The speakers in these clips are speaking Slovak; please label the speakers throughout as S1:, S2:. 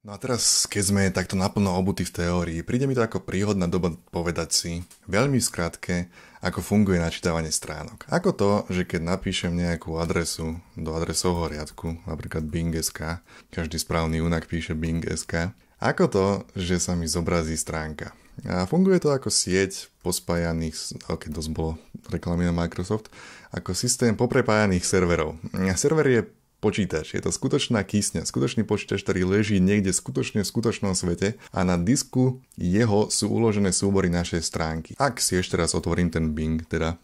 S1: No a teraz, keď sme takto naplno obutí v teórii, príde mi to ako príhodná doba povedať si, veľmi skrátke, ako funguje načítavanie stránok. Ako to, že keď napíšem nejakú adresu do adresového riadku, napríklad Bing.sk, každý správny unak píše Bing.sk, ako to, že sa mi zobrazí stránka. A funguje to ako sieť pospájaných, ok, dosť bolo reklamy na Microsoft, ako systém poprepájaných serverov. A server je počítač. Je to skutočná kysňa, skutočný počítač, ktorý leží niekde skutočne v skutočnom svete a na disku jeho sú uložené súbory našej stránky. Ak si ešte raz otvorím ten Bing, teda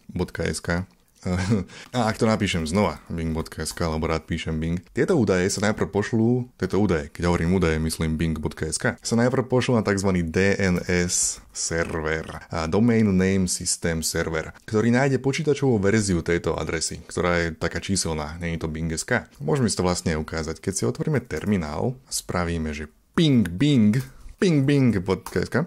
S1: .sk, A ak to napíšem znova, bing.sk, alebo rád píšem Bing, tieto údaje sa najprv pošlú, tieto údaje, keď hovorím údaje, myslím bing.sk, sa najprv pošlú na tzv. DNS server, a Domain Name System server, ktorý nájde počítačovú verziu tejto adresy, ktorá je taká číselná, není to bing.sk. Môžeme si to vlastne ukázať, keď si otvoríme terminál, spravíme, že ping bing, ping bing.sk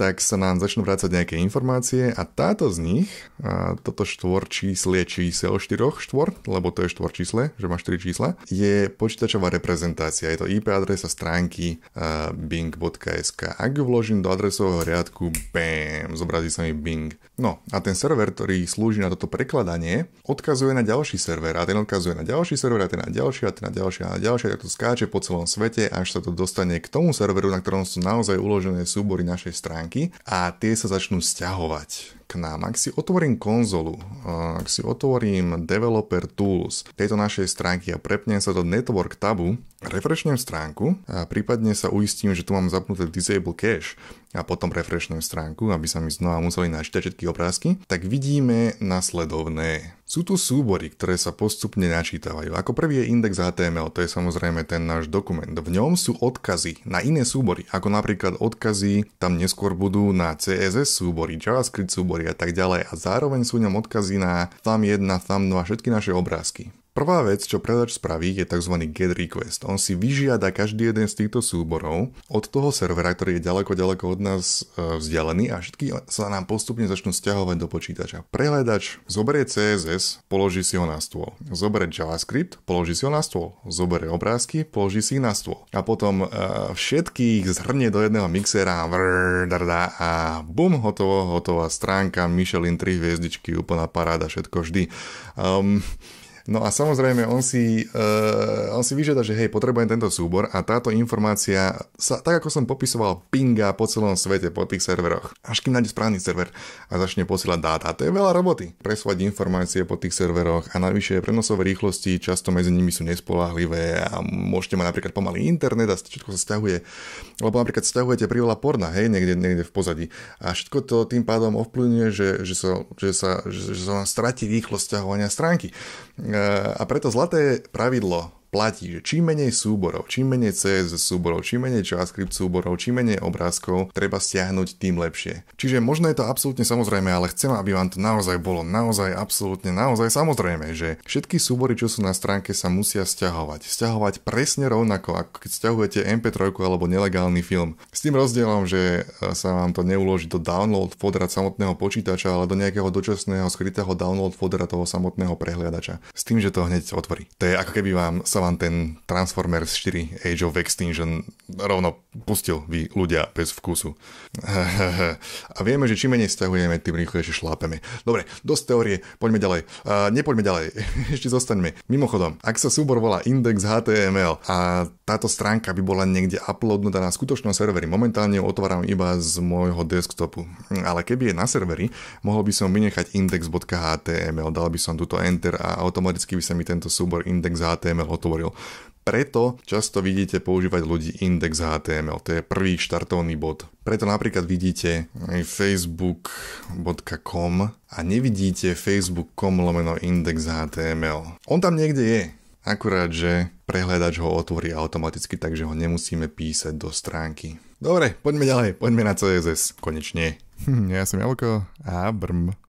S1: tak sa nám začnú vrácať nejaké informácie a táto z nich, a toto číslie čísel štyroch štvor, lebo to je štvor čísle, že má štyri čísla, je počítačová reprezentácia. Je to IP adresa stránky bing.sk. Ak ju vložím do adresového riadku, bam, zobrazí sa mi Bing. No a ten server, ktorý slúži na toto prekladanie, odkazuje na ďalší server a ten odkazuje na ďalší server a ten na ďalší a ten na ďalší a na ďalší a to skáče po celom svete, až sa to dostane k tomu serveru, na ktorom sú naozaj uložené súbory našej stránky stránky a tie sa začnú stiahovať k nám. Ak si otvorím konzolu, ak si otvorím Developer Tools tejto našej stránky a prepnem sa do Network tabu, refreshnem stránku a prípadne sa uistím, že tu mám zapnuté Disable Cache a potom refreshnem stránku, aby sa mi znova museli načítať všetky obrázky, tak vidíme nasledovné. Sú tu súbory, ktoré sa postupne načítavajú. Ako prvý je index HTML, to je samozrejme ten náš dokument. V ňom sú odkazy na iné súbory, ako napríklad odkazy tam neskôr budú na CSS súbory, JavaScript súbory, kategórie a tak ďalej a zároveň sú ňom odkazy na tam 1, tam 2, všetky naše obrázky. Prvá vec, čo predač spraví, je tzv. get request. On si vyžiada každý jeden z týchto súborov od toho servera, ktorý je ďaleko, ďaleko od nás e, vzdialený a všetky sa nám postupne začnú stiahovať do počítača. Prehľadač zoberie CSS, položí si ho na stôl. Zoberie JavaScript, položí si ho na stôl. Zoberie obrázky, položí si ich na stôl. A potom uh, všetkých zhrnie do jedného mixera vrr, a bum, hotovo, hotová stránka, Michelin 3 hviezdičky, úplná paráda, všetko vždy. Um, No a samozrejme, on si, uh, on si vyžiada, že hej, potrebujem tento súbor a táto informácia sa, tak ako som popisoval, pinga po celom svete, po tých serveroch. Až kým nájde správny server a začne posielať dáta. To je veľa roboty. Presúvať informácie po tých serveroch a najvyššie prenosové rýchlosti často medzi nimi sú nespolahlivé a môžete mať napríklad pomalý internet a všetko sa stiahuje. Lebo napríklad stiahujete priveľa porna, hej, niekde, niekde v pozadí. A všetko to tým pádom ovplyvňuje, že, že, sa, že, sa, že, že sa vám stratí rýchlosť stiahovania stránky. Uh, a preto zlaté pravidlo platí, že čím menej súborov, čím menej CSS súborov, čím menej JavaScript súborov, čím menej obrázkov treba stiahnuť, tým lepšie. Čiže možno je to absolútne samozrejme, ale chcem, aby vám to naozaj bolo naozaj absolútne naozaj samozrejme, že všetky súbory, čo sú na stránke, sa musia stiahovať. Stiahovať presne rovnako, ako keď stiahujete MP3 alebo nelegálny film. S tým rozdielom, že e, sa vám to neuloží do download fodera samotného počítača, ale do nejakého dočasného skrytého download fodera toho samotného prehliadača. S tým, že to hneď otvorí. To je ako keby vám sa vám ten Transformers 4 Age of Extinction rovno pustil vy ľudia bez vkusu. A vieme, že čím menej stiahujeme, tým rýchlejšie šlápeme. Dobre, dosť teórie, poďme ďalej. Uh, nepoďme ďalej, ešte zostaňme. Mimochodom, ak sa súbor volá index HTML a táto stránka by bola niekde uploadnutá na skutočnom serveri, momentálne ju otváram iba z môjho desktopu. Ale keby je na serveri, mohol by som vynechať index.html, dal by som túto enter a automaticky by sa mi tento súbor index.html otvoril. Preto často vidíte používať ľudí index HTML, to je prvý štartovný bod. Preto napríklad vidíte aj facebook.com a nevidíte facebook.com lomeno index HTML. On tam niekde je, akurát že prehľadač ho otvorí automaticky, takže ho nemusíme písať do stránky. Dobre, poďme ďalej, poďme na CSS, konečne. Hm, ja som Jalko a brm.